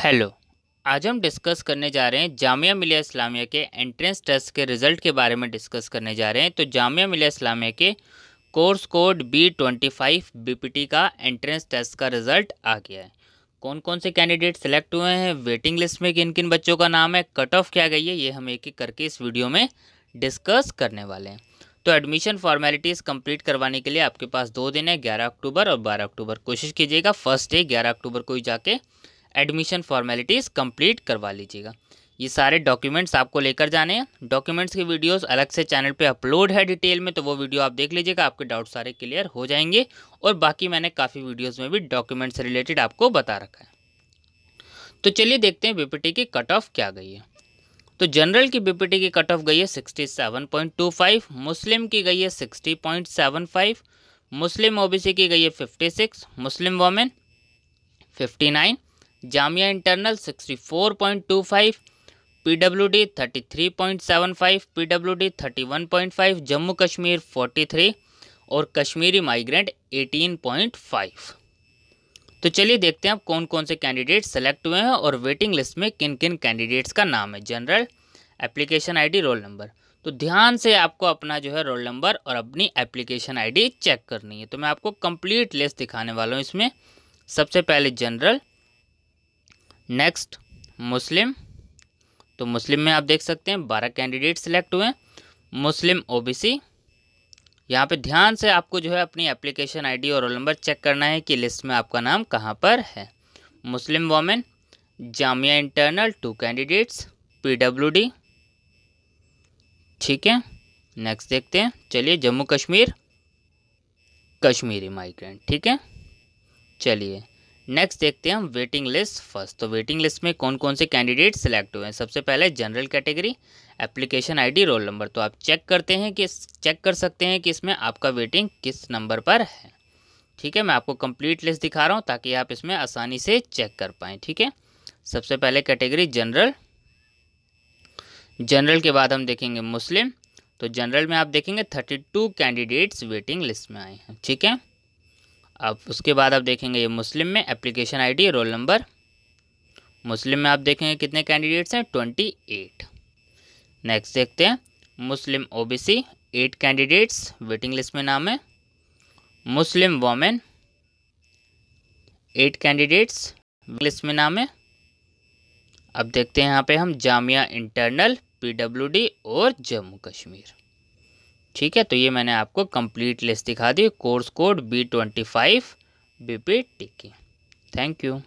hello आज हम discuss करने जा रहे हैं जामिया मिलिया इस्लामिया के एंट्रेंस टेस्ट के रिज़ल्ट के बारे में डिस्कस करने जा रहे हैं तो जामिया मिलिया इस्लामिया के course code B twenty five B का एंट्रेंस टेस्ट का रिज़ल्ट आ गया है कौन कौन से कैंडिडेट सेलेक्ट हुए हैं वेटिंग लिस्ट में किन किन बच्चों का नाम है कट ऑफ क्या गई है ये हम एक एक करके इस वीडियो में डिस्कस करने वाले हैं तो एडमिशन फॉर्मेलिटीज़ कंप्लीट करवाने के लिए आपके पास दो दिन है ग्यारह अक्टूबर और बारह अक्टूबर कोशिश कीजिएगा फर्स्ट डे ग्यारह अक्टूबर को ही जाके एडमिशन फॉर्मेलिटीज़ कंप्लीट करवा लीजिएगा ये सारे डॉक्यूमेंट्स आपको लेकर जाने हैं डॉक्यूमेंट्स की वीडियोस अलग से चैनल पे अपलोड है डिटेल में तो वो वीडियो आप देख लीजिएगा आपके डाउट सारे क्लियर हो जाएंगे और बाकी मैंने काफ़ी वीडियोस में भी डॉक्यूमेंट्स से रिलेटेड आपको बता रखा है तो चलिए देखते हैं बीपीटी की कट ऑफ क्या गई है तो जनरल की बीपीटी की कट ऑफ गई है sixty seven point two five Muslim की गई है sixty point seven five Muslim O की गई है fifty six Muslim women fifty nine Jamia internal sixty four point two five P W D thirty three point seven five P W D thirty one point five Jammu Kashmir forty three और Kashmiri migrant eighteen point five तो चलिए देखते हैं आप कौन कौन से candidate select हुए हैं और वेटिंग लिस्ट में किन किन कैंडिडेट्स का नाम है general application ID roll number तो ध्यान से आपको अपना जो है रोल नंबर और अपनी एप्लीकेशन आईडी चेक करनी है तो मैं आपको कंप्लीट लिस्ट दिखाने वाला हूँ इसमें सबसे पहले जनरल नेक्स्ट मुस्लिम तो मुस्लिम में आप देख सकते हैं बारह कैंडिडेट सेलेक्ट हुए मुस्लिम ओबीसी यहाँ पे ध्यान से आपको जो है अपनी एप्लीकेशन आईडी और रोल नंबर चेक करना है कि लिस्ट में आपका नाम कहाँ पर है Muslim women Jamia internal two candidates PWD ठीक है नेक्स्ट देखते हैं चलिए जम्मू कश्मीर कश्मीरी माइग्रेंट ठीक है चलिए नेक्स्ट देखते हैं हम वेटिंग लिस्ट फर्स्ट तो वेटिंग लिस्ट में कौन कौन से कैंडिडेट सेलेक्ट हुए हैं सबसे पहले general category application ID roll number तो आप चेक करते हैं कि चेक कर सकते हैं कि इसमें आपका वेटिंग किस नंबर पर है ठीक है मैं आपको कंप्लीट लिस्ट दिखा रहा हूँ ताकि आप इसमें आसानी से चेक कर पाएँ ठीक है सबसे पहले कैटेगरी जनरल जनरल के बाद हम देखेंगे मुस्लिम तो जनरल में आप देखेंगे thirty two candidates waiting list में आए हैं ठीक है अब उसके बाद आप देखेंगे ये मुस्लिम में application ID roll number Muslim में आप देखेंगे कितने कैंडिडेट्स हैं ट्वेंटी एट नेक्स्ट देखते हैं Muslim OBC eight candidates waiting list में नाम है Muslim women eight candidates list में नाम है अब देखते हैं यहाँ पे हम जामिया इंटरनल पीडब्ल्यूडी और जम्मू कश्मीर ठीक है तो ये मैंने आपको कंप्लीट लिस्ट दिखा दी course code B twenty five B P T thank you